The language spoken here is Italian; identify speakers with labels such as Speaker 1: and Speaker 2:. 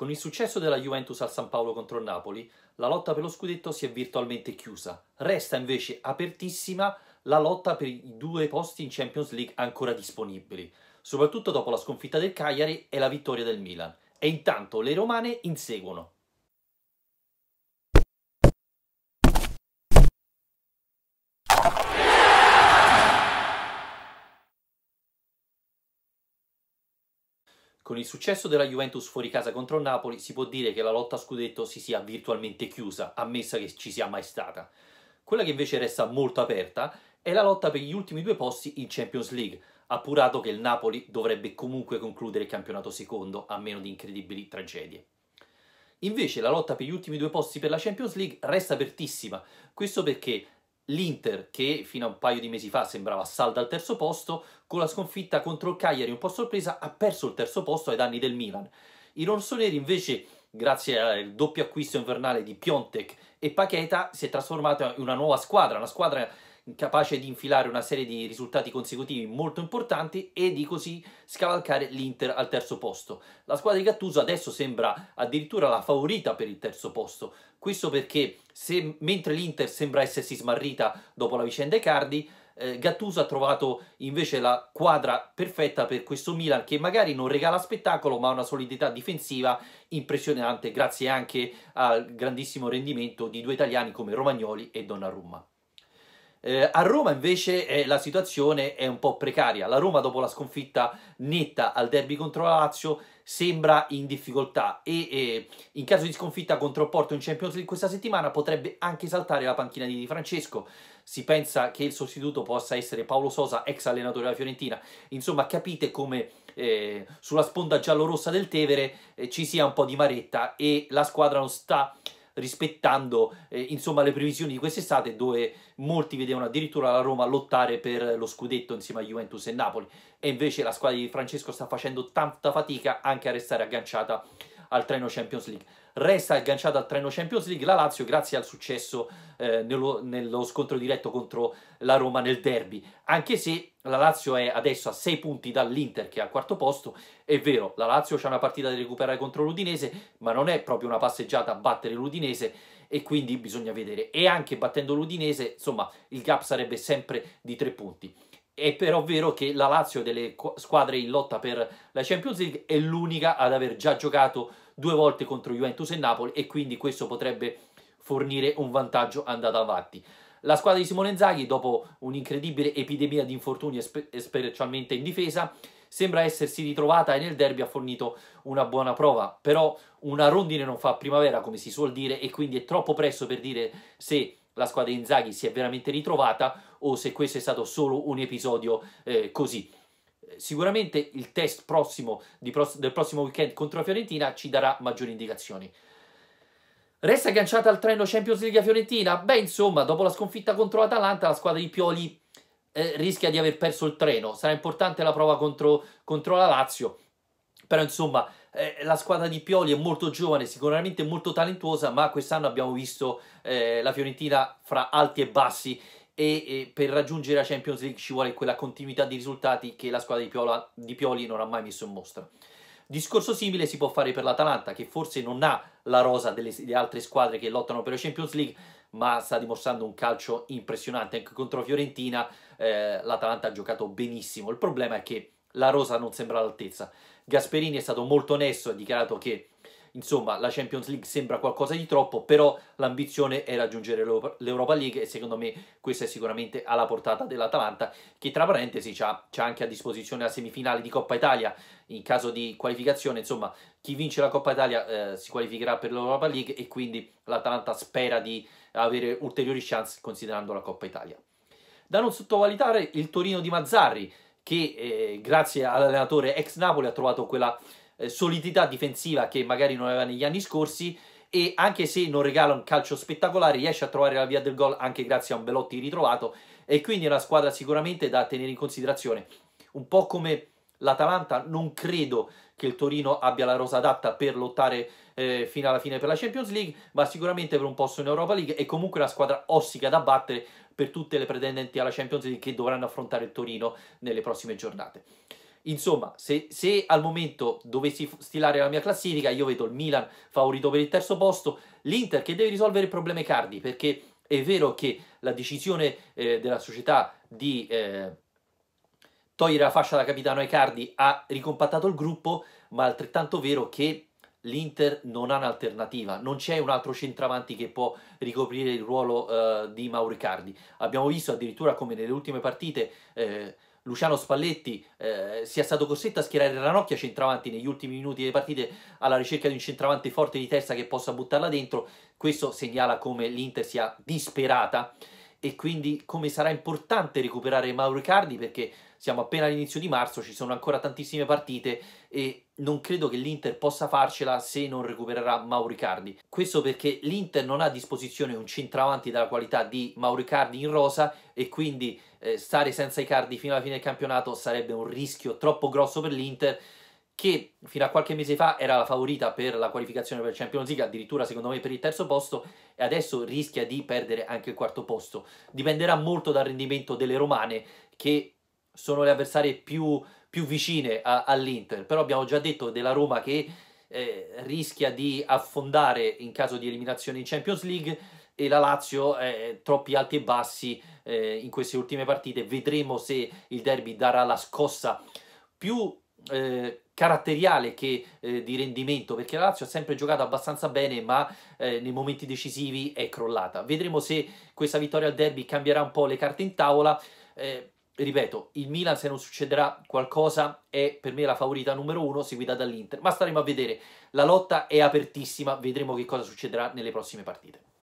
Speaker 1: Con il successo della Juventus al San Paolo contro il Napoli, la lotta per lo scudetto si è virtualmente chiusa. Resta invece apertissima la lotta per i due posti in Champions League ancora disponibili, soprattutto dopo la sconfitta del Cagliari e la vittoria del Milan. E intanto le romane inseguono. Con il successo della Juventus fuori casa contro il Napoli si può dire che la lotta a scudetto si sia virtualmente chiusa, ammessa che ci sia mai stata. Quella che invece resta molto aperta è la lotta per gli ultimi due posti in Champions League, appurato che il Napoli dovrebbe comunque concludere il campionato secondo, a meno di incredibili tragedie. Invece la lotta per gli ultimi due posti per la Champions League resta apertissima, questo perché l'Inter che fino a un paio di mesi fa sembrava salda al terzo posto, con la sconfitta contro il Cagliari un po' sorpresa ha perso il terzo posto ai danni del Milan. I rossoneri invece, grazie al doppio acquisto invernale di Piontek e Paqueta, si è trasformata in una nuova squadra, una squadra capace di infilare una serie di risultati consecutivi molto importanti e di così scavalcare l'Inter al terzo posto. La squadra di Gattuso adesso sembra addirittura la favorita per il terzo posto. Questo perché se, mentre l'Inter sembra essersi smarrita dopo la vicenda Icardi, eh, Gattuso ha trovato invece la quadra perfetta per questo Milan che magari non regala spettacolo ma ha una solidità difensiva impressionante grazie anche al grandissimo rendimento di due italiani come Romagnoli e Donnarumma. Eh, a Roma invece eh, la situazione è un po' precaria. La Roma dopo la sconfitta netta al derby contro la Lazio sembra in difficoltà e, e in caso di sconfitta contro il Porto in Champions League questa settimana potrebbe anche saltare la panchina di Di Francesco. Si pensa che il sostituto possa essere Paolo Sosa, ex allenatore della Fiorentina. Insomma, capite come eh, sulla sponda giallorossa del Tevere eh, ci sia un po' di maretta e la squadra non sta rispettando eh, insomma le previsioni di quest'estate dove molti vedevano addirittura la Roma lottare per lo scudetto insieme a Juventus e Napoli e invece la squadra di Francesco sta facendo tanta fatica anche a restare agganciata al treno Champions League. Resta agganciata al treno Champions League la Lazio grazie al successo eh, nello, nello, scontro diretto contro la Roma nel derby, anche se la Lazio è adesso a 6 punti dall'Inter che è al quarto posto, è vero, la Lazio c'è una partita da recuperare contro l'Udinese, ma non è proprio una passeggiata a battere l'Udinese e quindi bisogna vedere. E anche battendo l'Udinese, insomma, il gap sarebbe sempre di 3 punti è però vero che la Lazio delle squadre in lotta per la Champions League è l'unica ad aver già giocato due volte contro Juventus e Napoli e quindi questo potrebbe fornire un vantaggio andato avanti. La squadra di Simone Zaghi, dopo un'incredibile epidemia di infortuni, specialmente in difesa, sembra essersi ritrovata e nel derby ha fornito una buona prova, però una rondine non fa primavera, come si suol dire, e quindi è troppo presto per dire se la squadra di Inzaghi si è veramente ritrovata o se questo è stato solo un episodio eh, così. Sicuramente il test prossimo pro- del prossimo weekend contro la Fiorentina ci darà maggiori indicazioni. Resta agganciata al treno Champions League a Fiorentina? Beh, insomma, dopo la sconfitta contro l'Atalanta, la squadra di Pioli eh, rischia di aver perso il treno. Sarà importante la prova contro, contro la Lazio però insomma eh, la squadra di Pioli è molto giovane, sicuramente molto talentuosa, ma quest'anno abbiamo visto eh, la Fiorentina fra alti e bassi e, e, per raggiungere la Champions League ci vuole quella continuità di risultati che la squadra di, Piola, di Pioli non ha mai messo in mostra. Discorso simile si può fare per l'Atalanta, che forse non ha la rosa delle, delle, altre squadre che lottano per la Champions League, ma sta dimostrando un calcio impressionante. Anche contro Fiorentina eh, l'Atalanta ha giocato benissimo. Il problema è che la rosa non sembra all'altezza. Gasperini è stato molto onesto, ha dichiarato che insomma la Champions League sembra qualcosa di troppo, però l'ambizione è raggiungere l'Europa League e secondo me questa è sicuramente alla portata dell'Atalanta che tra parentesi c'ha, c'ha anche a disposizione la semifinale di Coppa Italia in caso di qualificazione, insomma chi vince la Coppa Italia eh, si qualificherà per l'Europa League e quindi l'Atalanta spera di avere ulteriori chance considerando la Coppa Italia. Da non sottovalutare il Torino di Mazzarri, che eh, grazie all'allenatore ex Napoli ha trovato quella eh, solidità difensiva che magari non aveva negli anni scorsi e anche se non regala un calcio spettacolare riesce a trovare la via del gol anche grazie a un Belotti ritrovato e quindi è una squadra sicuramente da tenere in considerazione un po' come l'Atalanta non credo che il Torino abbia la rosa adatta per lottare eh, fino alla fine per la Champions League ma sicuramente per un posto in Europa League è comunque una squadra ossica da battere per tutte le pretendenti alla Champions League che dovranno affrontare il Torino nelle prossime giornate. Insomma, se, se, al momento dovessi stilare la mia classifica, io vedo il Milan favorito per il terzo posto, l'Inter che deve risolvere il problema Cardi, perché è vero che la decisione eh, della società di eh, togliere la fascia da capitano ai Cardi ha ricompattato il gruppo, ma è altrettanto vero che l'Inter non ha un'alternativa, non c'è un altro centravanti che può ricoprire il ruolo eh, di Mauricardi. Abbiamo visto addirittura come nelle ultime partite eh, Luciano Spalletti eh, sia stato costretto a schierare Ranocchia centravanti negli ultimi minuti delle partite alla ricerca di un centravanti forte di testa che possa buttarla dentro. Questo segnala come l'Inter sia disperata e quindi come sarà importante recuperare Mauro Icardi perché siamo appena all'inizio di marzo, ci sono ancora tantissime partite e non credo che l'Inter possa farcela se non recupererà Mauricardi. Questo perché l'Inter non ha a disposizione un centravanti dalla qualità di Mauricardi in rosa e quindi eh, stare senza Icardi fino alla fine del campionato sarebbe un rischio troppo grosso per l'Inter che fino a qualche mese fa era la favorita per la qualificazione per Champions League, addirittura secondo me per il terzo posto, e adesso rischia di perdere anche il quarto posto. Dipenderà molto dal rendimento delle romane, che sono le avversarie più, più vicine a, all'Inter. Però abbiamo già detto della Roma che eh, rischia di affondare in caso di eliminazione in Champions League e la Lazio eh, troppi alti e bassi eh, in queste ultime partite. Vedremo se il derby darà la scossa più eh, caratteriale che eh, di rendimento perché la Lazio ha sempre giocato abbastanza bene ma eh, nei momenti decisivi è crollata vedremo se questa vittoria al derby cambierà un po' le carte in tavola eh, ripeto il Milan se non succederà qualcosa è per me la favorita numero uno seguita dall'Inter ma staremo a vedere la lotta è apertissima vedremo che cosa succederà nelle prossime partite